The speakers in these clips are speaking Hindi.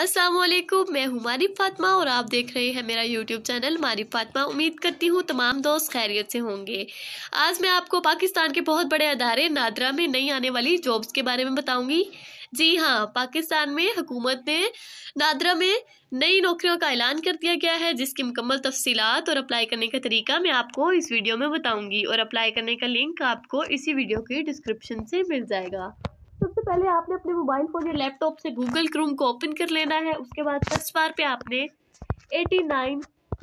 असलम मैं हूँ मारिफ फातमा और आप देख रहे हैं मेरा यूट्यूब चैनल मारिफ फातमा उम्मीद करती हूँ तमाम दोस्त खैरियत से होंगे आज मैं आपको पाकिस्तान के बहुत बड़े अदारे नादरा में नई आने वाली जॉब्स के बारे में बताऊँगी जी हाँ पाकिस्तान में हुकूमत ने नादरा में नई नौकरियों का ऐलान कर दिया गया है जिसकी मुकम्मल तफसीत और अप्लाई करने का तरीका मैं आपको इस वीडियो में बताऊंगी और अप्लाई करने का लिंक आपको इसी वीडियो के डिस्क्रिप्शन से मिल जाएगा सबसे पहले आपने अपने मोबाइल फ़ोन या लैपटॉप से गूगल क्रोम को ओपन कर लेना है उसके बाद सर्च बार पे आपने eighty nine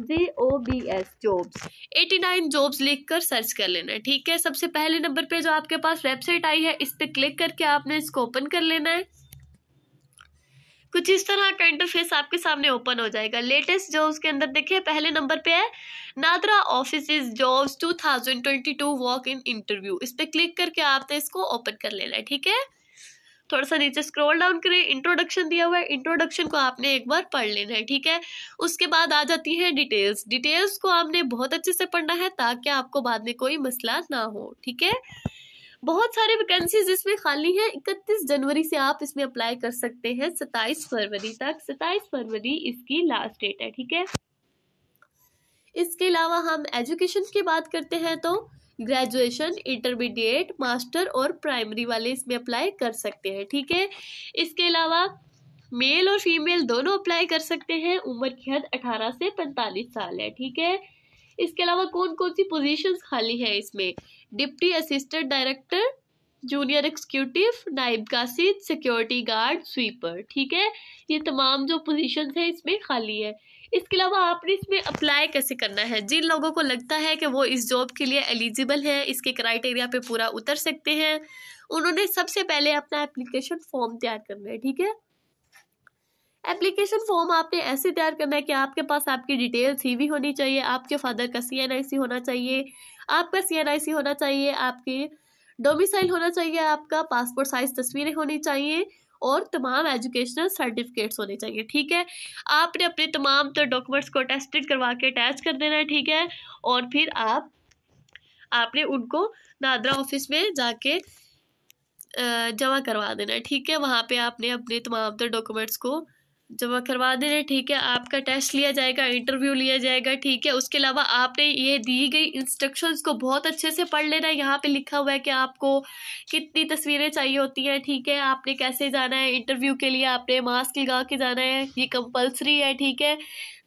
J O B S jobs eighty nine jobs लिख कर सर्च कर लेना है ठीक है सबसे पहले नंबर पे जो आपके पास वेबसाइट आई है इस पर क्लिक करके आपने इसको ओपन कर लेना है कुछ इस तरह का इंटरफेस आपके सामने ओपन हो जाएगा लेटेस्ट जो उसके अंदर देखिए पहले नंबर पे है NADRA office jobs 2022 walk in interview इस पर क्लिक करके आपने इसको ओपन कर लेना है ठीक है थोड़ा सा नीचे स्क्रॉल डाउन करें इंट्रोडक्शन दिया हुआ है इंट्रोडक्शन को आपने एक बार पढ़ लेना है ठीक है उसके बाद आ जाती है डिटेल्स डिटेल्स को आपने बहुत अच्छे से पढ़ना है ताकि आपको बाद में कोई मसला ना हो ठीक है बहुत सारे वैकेंसीज इसमें खाली हैं 31 जनवरी से आप इसमें अप्लाई कर सकते हैं 27 फरवरी तक 27 फरवरी इसकी लास्ट डेट है ठीक है इसके अलावा हम एजुकेशन की बात करते हैं तो ग्रेजुएशन इंटरमीडिएट मास्टर और प्राइमरी वाले इसमें अप्लाई कर सकते हैं ठीक है इसके अलावा मेल और फीमेल दोनों अप्लाई कर सकते हैं उम्र की हद अठारह से पैंतालीस साल है ठीक है इसके अलावा कौन कौन सी पोजीशंस खाली है इसमें deputy assistant director junior executive नाइब कासिद सिक्योरिटी गार्ड स्वीपर ठीक है ये तमाम जो पोजीशंस है इसमें खाली है इसके अलावा आपने इसमें अप्लाई कैसे करना है जिन लोगों को लगता है कि वो इस जॉब के लिए एलिजिबल है इसके क्राइटेरिया पे पूरा उतर सकते हैं उन्होंने सबसे पहले अपना एप्लीकेशन फॉर्म तैयार करना है ठीक है एप्लीकेशन फॉर्म आपने ऐसे तैयार करना है कि आपके पास आपकी डिटेल सीवी होनी चाहिए आपके फादर का सी होना चाहिए आपका सी होना चाहिए आपके डोमिसाइल होना चाहिए आपका पासपोर्ट साइज तस्वीरें होनी चाहिए और तमाम एजुकेशनल सर्टिफिकेट्स होने चाहिए ठीक है आपने अपने तमाम तो डॉक्यूमेंट्स को टेस्टेड करवा के अटैच कर देना है ठीक है और फिर आप आपने उनको नादरा ऑफिस में जाके जमा करवा देना है ठीक है वहाँ पे आपने अपने तमाम तो डॉक्यूमेंट्स को जमा करवा दे रहे ठीक है आपका टेस्ट लिया जाएगा इंटरव्यू लिया जाएगा ठीक है उसके अलावा आपने ये दी गई इंस्ट्रक्शंस को बहुत अच्छे से पढ़ लेना है यहाँ पे लिखा हुआ है कि आपको कितनी तस्वीरें चाहिए होती हैं ठीक है आपने कैसे जाना है इंटरव्यू के लिए आपने मास्क लगा के जाना है ये कंपल्सरी है ठीक है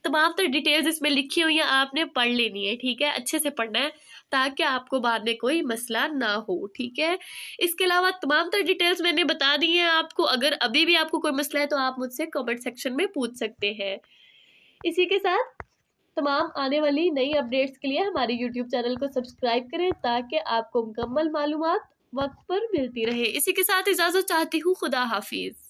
तमाम तर तो डिटेल्स इसमें लिखी हुई हैं आपने पढ़ लेनी है ठीक है अच्छे से पढ़ना है ताकि आपको बाद में कोई मसला ना हो ठीक है इसके अलावा तमाम तर तो डिटेल्स मैंने बता दी हैं आपको अगर अभी भी आपको कोई मसला है तो आप मुझसे कमेंट सेक्शन में पूछ सकते हैं इसी के साथ तमाम आने वाली नई अपडेट्स के लिए हमारे यूट्यूब चैनल को सब्सक्राइब करें ताकि आपको मुकम्मल मालूम वक्त पर मिलती रहे इसी के साथ इजाज़त चाहती हूँ खुदा हाफिज़